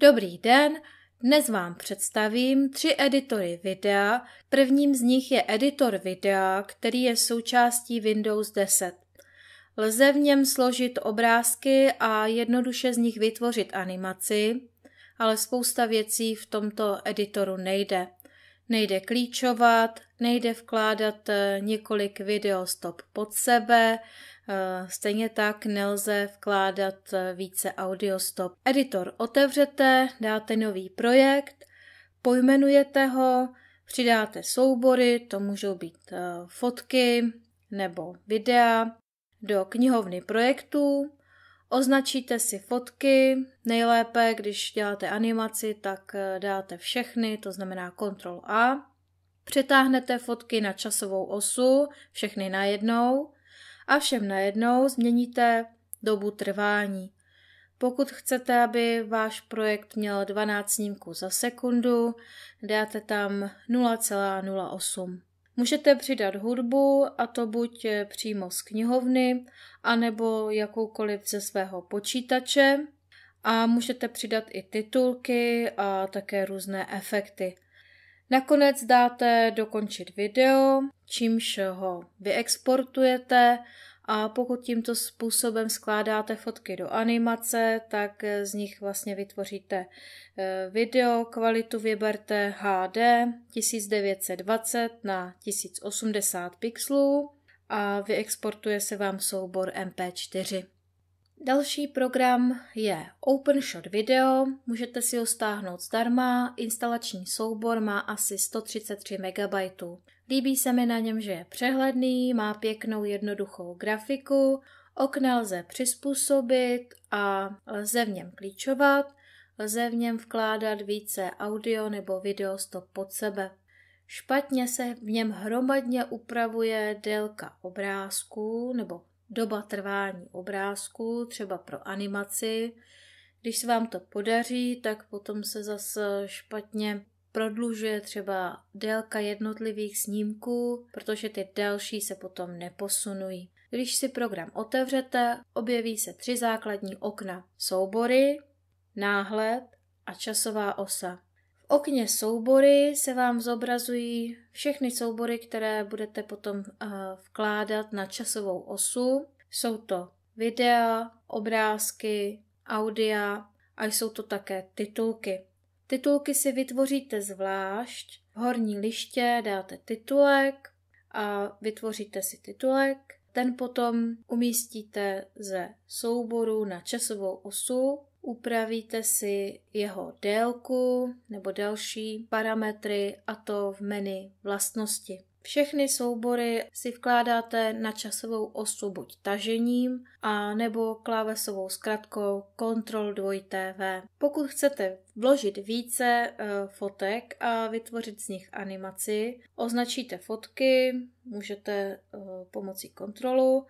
Dobrý den, dnes vám představím tři editory videa. Prvním z nich je editor videa, který je součástí Windows 10. Lze v něm složit obrázky a jednoduše z nich vytvořit animaci, ale spousta věcí v tomto editoru nejde nejde klíčovat, nejde vkládat eh, několik videostop pod sebe, eh, stejně tak nelze vkládat eh, více audiostop. Editor otevřete, dáte nový projekt, pojmenujete ho, přidáte soubory, to můžou být fotky nebo videa, do knihovny projektů, Označíte si fotky, nejlépe, když děláte animaci, tak eh, dáte všechny, to znamená Ctrl A. Přetáhnete fotky na časovou osu, všechny najednou a všem najednou změníte dobu trvání. Pokud chcete, aby váš projekt měl 12 snímků za sekundu, dáte tam 0,08. Můžete přidat hudbu a to buď eh, přímo z knihovny, anebo jakoukoliv ze svého počítače a můžete přidat i titulky a také různé efekty. Nakonec dáte dokončit video, čímž ho vyexportujete a pokud tímto způsobem skládáte fotky do animace, tak z nich vlastně vytvoříte eh, video, kvalitu vyberte HD 1920 na 1080 pixelů a vyexportuje se vám soubor MP4. Další program je OpenShot Video, můžete si ho stáhnout zdarma, instalační soubor má asi 133 MB. Líbí se mi na něm, že je přehledný, má pěknou jednoduchou grafiku, okna lze přizpůsobit a lze v něm klíčovat, lze v něm vkládat více audio nebo video stop pod sebe. Špatně se v něm hromadně upravuje délka obrázku nebo doba trvání obrázku, třeba pro animaci. Když se vám to podaří, tak potom se zase špatně prodlužuje třeba délka jednotlivých snímků, protože ty další se potom neposunují. Když si program otevřete, objeví se tři základní okna. Soubory, náhled a časová osa okně soubory se vám zobrazují všechny soubory, které budete potom eh, vkládat na časovou osu. Jsou to videa, obrázky, audia a jsou to také titulky. Titulky si vytvoříte zvlášť. V horní liště dáte titulek a vytvoříte si titulek. Ten potom umístíte ze souboru na časovou osu Upravíte si jeho délku nebo další parametry a to v menu vlastnosti. Všechny soubory si vkládáte na časovou osu buď tažením a nebo klávesovou zkratkou Ctrl 2 TV. Pokud chcete vložit více eh, fotek a vytvořit z nich animaci, označíte fotky, můžete eh, pomocí kontrolu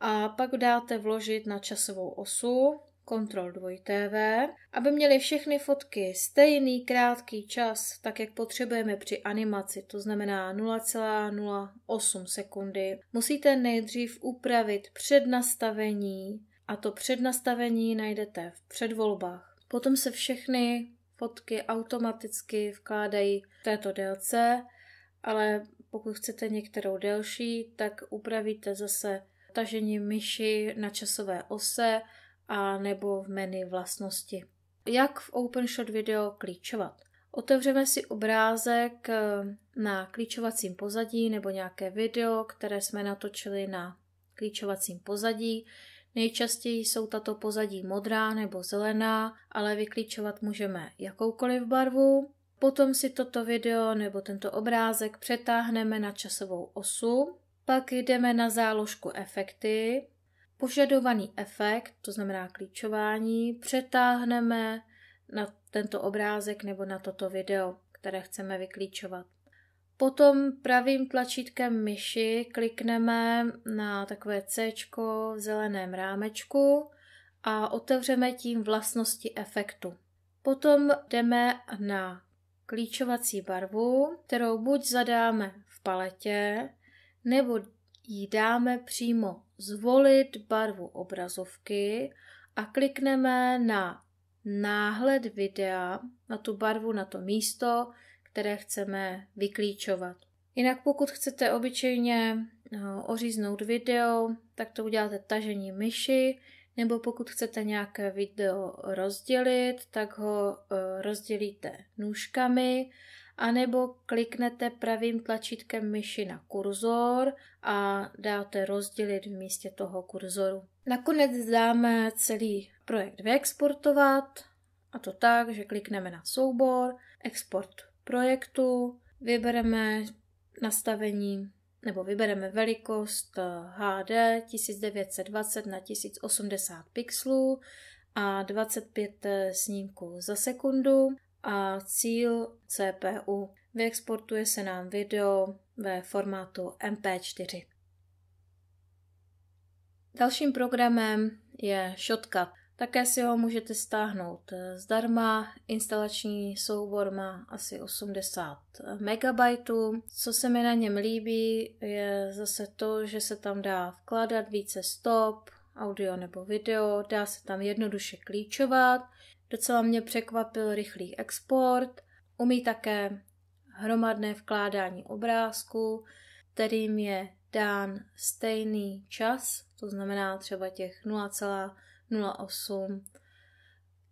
a pak dáte vložit na časovou osu Ctrl 2TV, aby měli všechny fotky stejný krátký čas, tak jak potřebujeme při animaci, to znamená 0,08 sekundy. Musíte nejdřív upravit přednastavení a to přednastavení najdete v předvolbách. Potom se všechny fotky automaticky vkládají v této délce, ale pokud chcete některou delší, tak upravíte zase tažení myši na časové ose a nebo v menu vlastnosti. Jak v OpenShot video klíčovat? Otevřeme si obrázek eh, na klíčovacím pozadí nebo nějaké video, které jsme natočili na klíčovacím pozadí. Nejčastěji jsou tato pozadí modrá nebo zelená, ale vyklíčovat můžeme jakoukoliv barvu. Potom si toto video nebo tento obrázek přetáhneme na časovou osu, pak jdeme na záložku efekty Požadovaný efekt, to znamená klíčování, přetáhneme na tento obrázek nebo na toto video, které chceme vyklíčovat. Potom pravým tlačítkem myši klikneme na takové C v zeleném rámečku a otevřeme tím vlastnosti efektu. Potom jdeme na klíčovací barvu, kterou buď zadáme v paletě, nebo jí dáme přímo zvolit barvu obrazovky a klikneme na náhled videa, na tu barvu, na to místo, které chceme vyklíčovat. Jinak pokud chcete obyčejně eh, oříznout video, tak to uděláte tažení myši, nebo pokud chcete nějaké video rozdělit, tak ho eh, rozdělíte nůžkami anebo kliknete pravým tlačítkem myši na kurzor a dáte rozdělit v místě toho kurzoru. Nakonec dáme celý projekt vyexportovat a to tak, že klikneme na soubor, export projektu, vybereme nastavení nebo vybereme velikost HD eh, 1920 na 1080 pixelů a 25 eh, snímků za sekundu a cíl CPU. Vyexportuje se nám video ve formátu MP4. Dalším programem je Shotcut. Také si ho můžete stáhnout zdarma. Instalační soubor má asi 80 MB. Co se mi na něm líbí, je zase to, že se tam dá vkládat více stop, audio nebo video, dá se tam jednoduše klíčovat. Docela mě překvapil rychlý export, umí také hromadné vkládání obrázku, kterým je dán stejný čas, to znamená třeba těch 0,08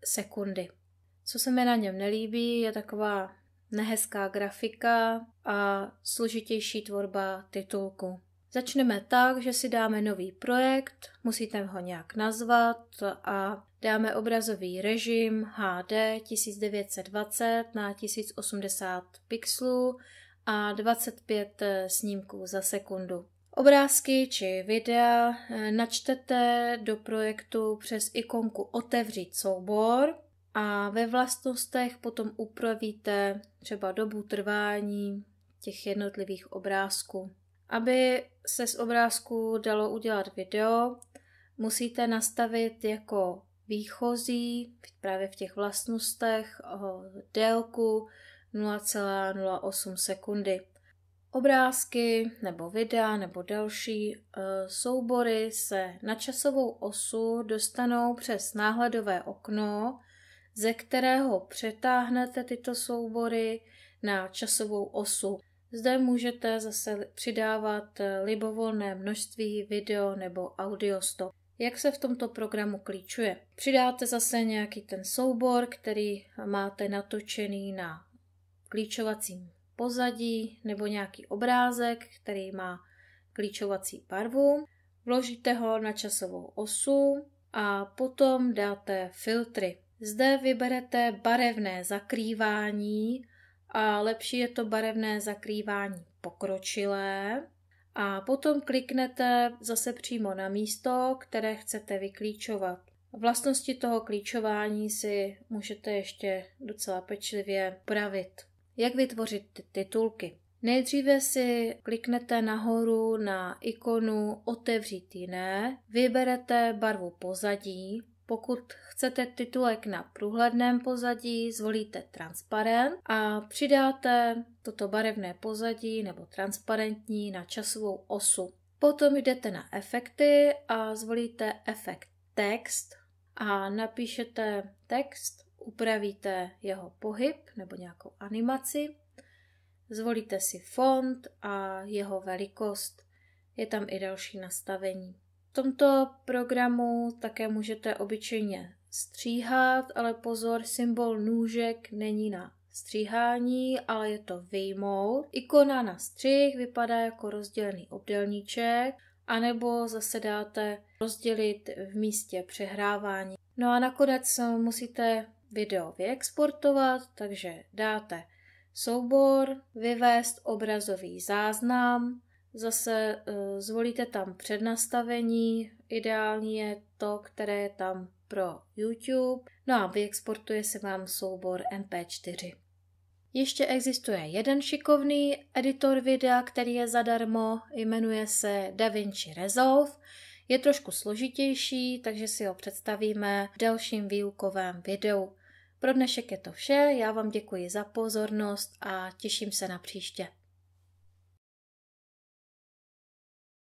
sekundy. Co se mi na něm nelíbí, je taková nehezká grafika a složitější tvorba titulku. Začneme tak, že si dáme nový projekt, musíte ho nějak nazvat a dáme obrazový režim HD 1920 na 1080 pixelů a 25 snímků za sekundu. Obrázky či videa eh, načtete do projektu přes ikonku Otevřít soubor a ve vlastnostech potom upravíte třeba dobu trvání těch jednotlivých obrázků. Aby se z obrázku dalo udělat video, musíte nastavit jako výchozí, právě v těch vlastnostech, délku 0,08 sekundy. Obrázky nebo videa nebo další e, soubory se na časovou osu dostanou přes náhledové okno, ze kterého přetáhnete tyto soubory na časovou osu. Zde můžete zase přidávat eh, libovolné množství video nebo audio stop. Jak se v tomto programu klíčuje? Přidáte zase nějaký ten soubor, který máte natočený na klíčovacím pozadí nebo nějaký obrázek, který má klíčovací barvu. Vložíte ho na časovou osu a potom dáte filtry. Zde vyberete barevné zakrývání a lepší je to barevné zakrývání pokročilé. A potom kliknete zase přímo na místo, které chcete vyklíčovat. Vlastnosti toho klíčování si můžete ještě docela pečlivě upravit. Jak vytvořit ty titulky? Nejdříve si kliknete nahoru na ikonu Otevřít jiné, vyberete barvu pozadí, pokud chcete titulek na průhledném pozadí, zvolíte transparent a přidáte toto barevné pozadí nebo transparentní na časovou osu. Potom jdete na efekty a zvolíte efekt text a napíšete text, upravíte jeho pohyb nebo nějakou animaci, zvolíte si font a jeho velikost. Je tam i další nastavení tomto programu také můžete obyčejně stříhat, ale pozor, symbol nůžek není na stříhání, ale je to vyjmout. Ikona na střih vypadá jako rozdělený obdelníček, anebo zase dáte rozdělit v místě přehrávání. No a nakonec musíte video vyexportovat, takže dáte soubor, vyvést obrazový záznam, Zase eh, zvolíte tam přednastavení, ideální je to, které je tam pro YouTube, no a vyexportuje se vám soubor MP4. Ještě existuje jeden šikovný editor videa, který je zadarmo, jmenuje se DaVinci Resolve. Je trošku složitější, takže si ho představíme v dalším výukovém videu. Pro dnešek je to vše, já vám děkuji za pozornost a těším se na příště.